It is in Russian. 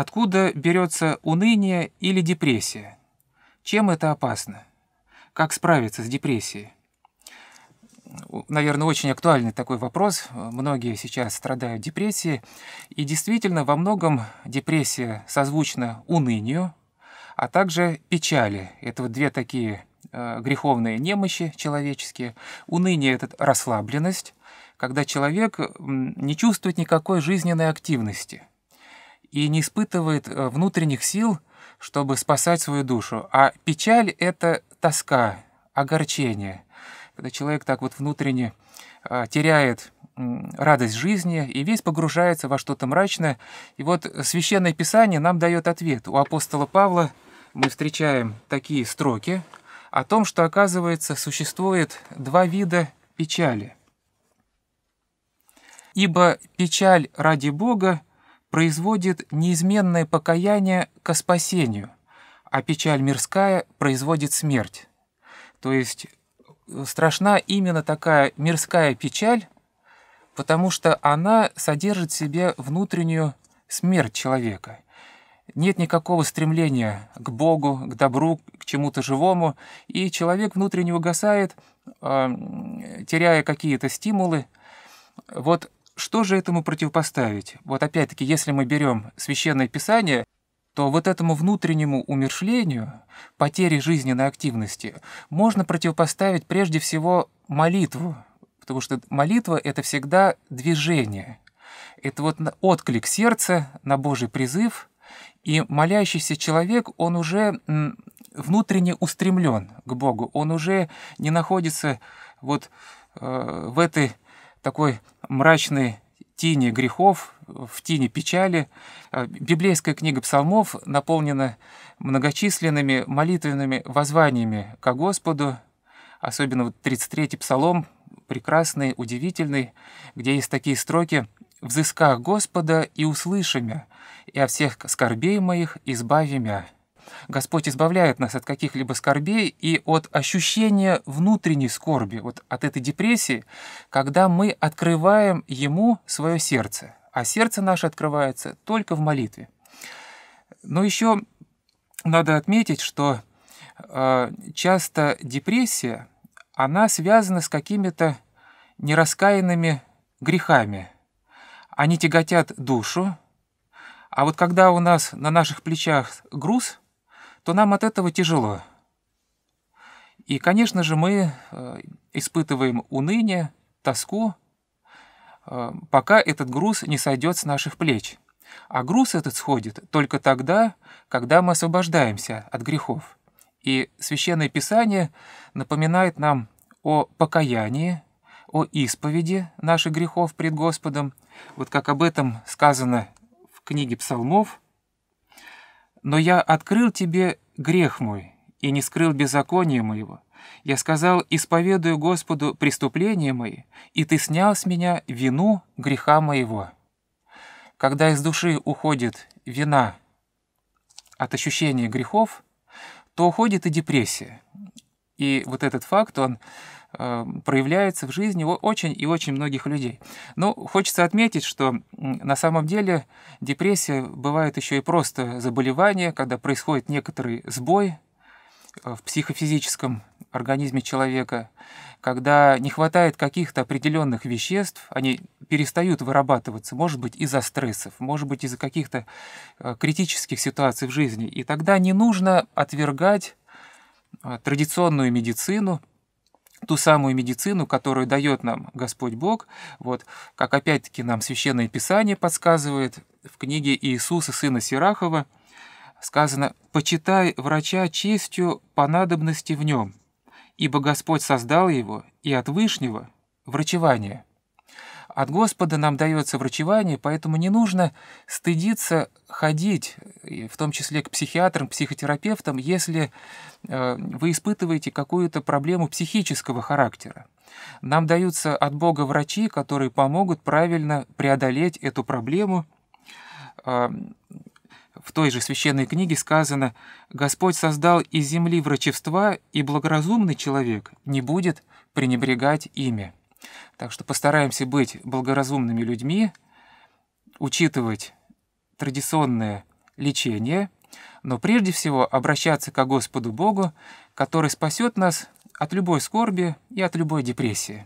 Откуда берется уныние или депрессия? Чем это опасно? Как справиться с депрессией? Наверное, очень актуальный такой вопрос. Многие сейчас страдают депрессией. И действительно, во многом депрессия созвучна унынию, а также печали. Это вот две такие э, греховные немощи человеческие. Уныние — это расслабленность, когда человек не чувствует никакой жизненной активности и не испытывает э, внутренних сил, чтобы спасать свою душу. А печаль — это тоска, огорчение. Когда человек так вот внутренне э, теряет радость жизни и весь погружается во что-то мрачное. И вот Священное Писание нам дает ответ. У апостола Павла мы встречаем такие строки о том, что, оказывается, существует два вида печали. «Ибо печаль ради Бога производит неизменное покаяние ко спасению, а печаль мирская производит смерть. То есть э, страшна именно такая мирская печаль, потому что она содержит в себе внутреннюю смерть человека. Нет никакого стремления к Богу, к добру, к чему-то живому, и человек внутренне угасает, а, теряя какие-то стимулы. Вот что же этому противопоставить? Вот опять-таки, если мы берем священное писание, то вот этому внутреннему умершлению, потере жизненной активности, можно противопоставить прежде всего молитву, потому что молитва — это всегда движение. Это вот отклик сердца на Божий призыв, и молящийся человек, он уже внутренне устремлен к Богу, он уже не находится вот э, в этой такой мрачной тени грехов, в тени печали. Э, библейская книга псалмов наполнена многочисленными молитвенными воззваниями к Господу, особенно вот 33-й псалом, прекрасный, удивительный, где есть такие строки «Взысках Господа и услышимя, и о всех скорбей моих избавимя мя». Господь избавляет нас от каких-либо скорбей и от ощущения внутренней скорби, вот от этой депрессии, когда мы открываем Ему свое сердце. А сердце наше открывается только в молитве. Но еще надо отметить, что э, часто депрессия, она связана с какими-то нераскаянными грехами. Они тяготят душу, а вот когда у нас на наших плечах груз – то нам от этого тяжело. И, конечно же, мы э, испытываем уныние, тоску, э, пока этот груз не сойдет с наших плеч. А груз этот сходит только тогда, когда мы освобождаемся от грехов. И Священное Писание напоминает нам о покаянии, о исповеди наших грехов пред Господом. Вот как об этом сказано в книге Псалмов – но я открыл тебе грех мой и не скрыл беззаконие моего. Я сказал, исповедую Господу преступления мои, и ты снял с меня вину греха моего. Когда из души уходит вина от ощущения грехов, то уходит и депрессия. И вот этот факт, он Эм, проявляется в жизни очень и очень многих людей. Но ну, хочется отметить, что на самом деле депрессия бывает еще и просто заболевание, когда происходит некоторый сбой э, в психофизическом организме человека, когда не хватает каких-то определенных веществ, они перестают вырабатываться, может быть, из-за стрессов, может быть, из-за каких-то э, критических ситуаций в жизни. И тогда не нужно отвергать э, традиционную медицину, ту самую медицину, которую дает нам Господь Бог, вот, как опять-таки нам Священное Писание подсказывает, в книге Иисуса, сына Сирахова, сказано «Почитай врача честью по надобности в нем, ибо Господь создал его и от вышнего врачевание. От Господа нам дается врачевание, поэтому не нужно стыдиться ходить, в том числе к психиатрам, психотерапевтам, если э, вы испытываете какую-то проблему психического характера. Нам даются от Бога врачи, которые помогут правильно преодолеть эту проблему. Э, в той же священной книге сказано «Господь создал из земли врачевства, и благоразумный человек не будет пренебрегать ими». Так что постараемся быть благоразумными людьми, учитывать традиционное лечение, но прежде всего обращаться к Господу Богу, который спасет нас от любой скорби и от любой депрессии.